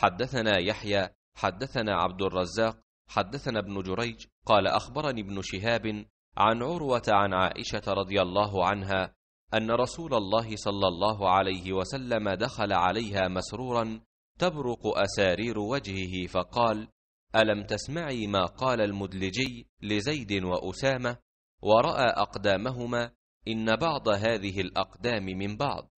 حدثنا يحيى حدثنا عبد الرزاق حدثنا ابن جريج قال أخبرني ابن شهاب عن عروة عن عائشة رضي الله عنها أن رسول الله صلى الله عليه وسلم دخل عليها مسرورا تبرق أسارير وجهه فقال: ألم تسمعي ما قال المدلجي لزيد وأسامة ورأى أقدامهما إن بعض هذه الأقدام من بعض